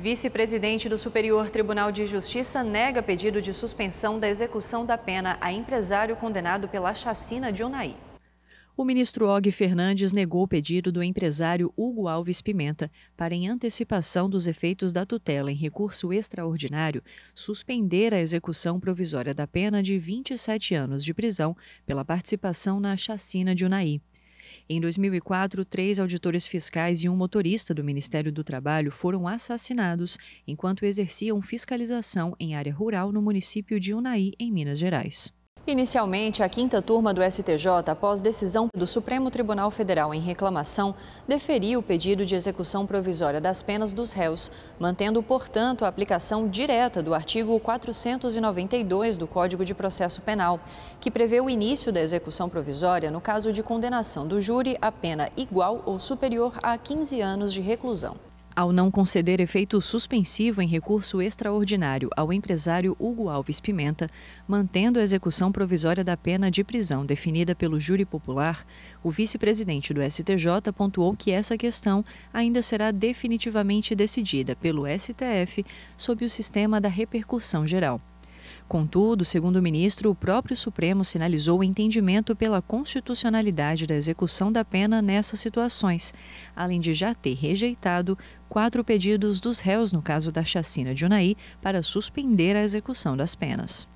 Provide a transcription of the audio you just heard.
Vice-presidente do Superior Tribunal de Justiça nega pedido de suspensão da execução da pena a empresário condenado pela chacina de Unai. O ministro Og Fernandes negou o pedido do empresário Hugo Alves Pimenta para, em antecipação dos efeitos da tutela em recurso extraordinário, suspender a execução provisória da pena de 27 anos de prisão pela participação na chacina de Unai. Em 2004, três auditores fiscais e um motorista do Ministério do Trabalho foram assassinados enquanto exerciam fiscalização em área rural no município de Unai, em Minas Gerais. Inicialmente, a quinta turma do STJ, após decisão do Supremo Tribunal Federal em reclamação, deferiu o pedido de execução provisória das penas dos réus, mantendo, portanto, a aplicação direta do artigo 492 do Código de Processo Penal, que prevê o início da execução provisória no caso de condenação do júri a pena igual ou superior a 15 anos de reclusão. Ao não conceder efeito suspensivo em recurso extraordinário ao empresário Hugo Alves Pimenta, mantendo a execução provisória da pena de prisão definida pelo júri popular, o vice-presidente do STJ pontuou que essa questão ainda será definitivamente decidida pelo STF sob o sistema da repercussão geral. Contudo, segundo o ministro, o próprio Supremo sinalizou o entendimento pela constitucionalidade da execução da pena nessas situações, além de já ter rejeitado quatro pedidos dos réus no caso da chacina de Unai para suspender a execução das penas.